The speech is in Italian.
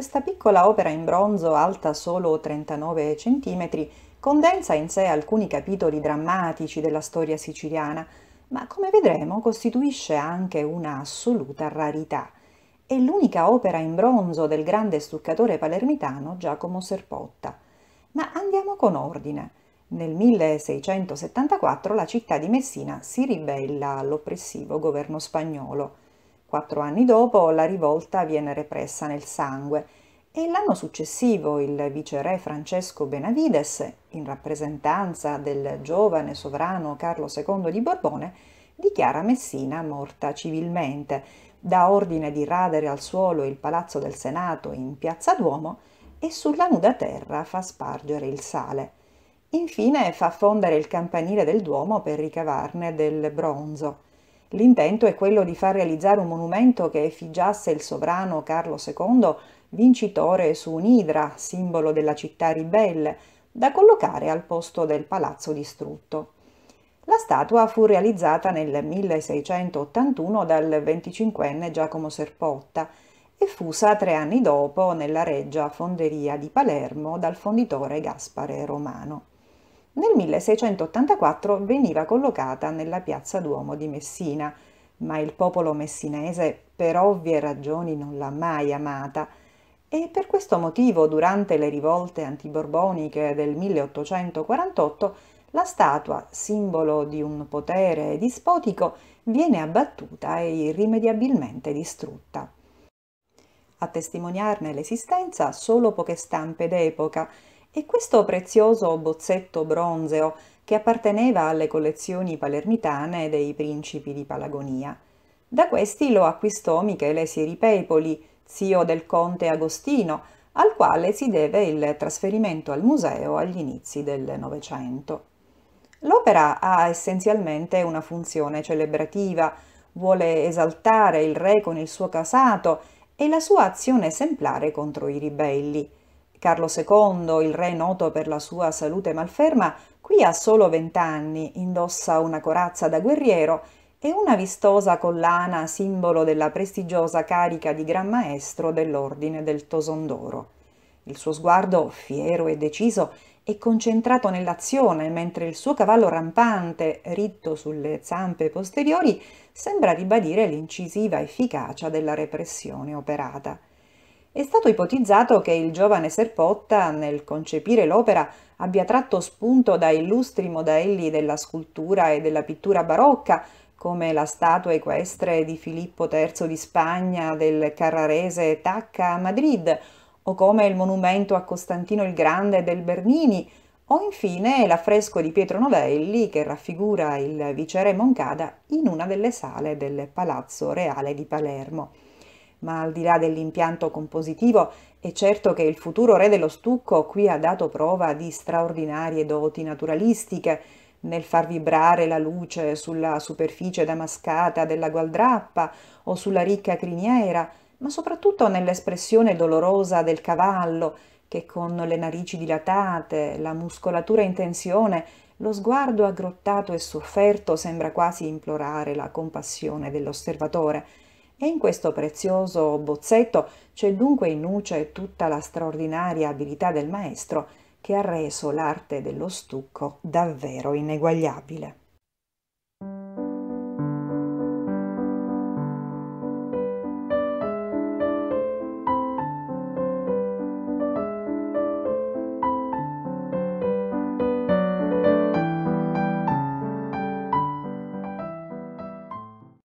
questa piccola opera in bronzo alta solo 39 cm condensa in sé alcuni capitoli drammatici della storia siciliana, ma come vedremo costituisce anche un'assoluta rarità. È l'unica opera in bronzo del grande stuccatore palermitano Giacomo Serpotta. Ma andiamo con ordine. Nel 1674 la città di Messina si ribella all'oppressivo governo spagnolo. Quattro anni dopo la rivolta viene repressa nel sangue e l'anno successivo il viceré Francesco Benavides, in rappresentanza del giovane sovrano Carlo II di Borbone, dichiara Messina morta civilmente, dà ordine di radere al suolo il palazzo del Senato in piazza Duomo e sulla nuda terra fa spargere il sale. Infine fa fondere il campanile del Duomo per ricavarne del bronzo. L'intento è quello di far realizzare un monumento che effigiasse il sovrano Carlo II vincitore su un'idra, simbolo della città ribelle, da collocare al posto del palazzo distrutto. La statua fu realizzata nel 1681 dal 25enne Giacomo Serpotta e fusa tre anni dopo nella reggia fonderia di Palermo dal fonditore Gaspare Romano. Nel 1684 veniva collocata nella piazza Duomo di Messina, ma il popolo messinese per ovvie ragioni non l'ha mai amata e per questo motivo durante le rivolte antiborboniche del 1848 la statua, simbolo di un potere dispotico, viene abbattuta e irrimediabilmente distrutta. A testimoniarne l'esistenza solo poche stampe d'epoca, e questo prezioso bozzetto bronzeo che apparteneva alle collezioni palermitane dei principi di Palagonia. Da questi lo acquistò Michele Siripepoli, zio del conte Agostino, al quale si deve il trasferimento al museo agli inizi del Novecento. L'opera ha essenzialmente una funzione celebrativa, vuole esaltare il re con il suo casato e la sua azione esemplare contro i ribelli. Carlo II, il re noto per la sua salute malferma, qui ha solo vent'anni, indossa una corazza da guerriero e una vistosa collana simbolo della prestigiosa carica di Gran Maestro dell'Ordine del Tosondoro. Il suo sguardo, fiero e deciso, è concentrato nell'azione, mentre il suo cavallo rampante, ritto sulle zampe posteriori, sembra ribadire l'incisiva efficacia della repressione operata. È stato ipotizzato che il giovane Serpotta, nel concepire l'opera, abbia tratto spunto da illustri modelli della scultura e della pittura barocca, come la statua equestre di Filippo III di Spagna del Carrarese Tacca a Madrid, o come il monumento a Costantino il Grande del Bernini, o infine l'affresco di Pietro Novelli che raffigura il viceré Moncada in una delle sale del Palazzo Reale di Palermo. Ma al di là dell'impianto compositivo, è certo che il futuro re dello stucco qui ha dato prova di straordinarie doti naturalistiche nel far vibrare la luce sulla superficie damascata della gualdrappa o sulla ricca criniera, ma soprattutto nell'espressione dolorosa del cavallo, che con le narici dilatate, la muscolatura in tensione, lo sguardo aggrottato e sofferto sembra quasi implorare la compassione dell'osservatore. E in questo prezioso bozzetto c'è dunque in nuce tutta la straordinaria abilità del maestro che ha reso l'arte dello stucco davvero ineguagliabile.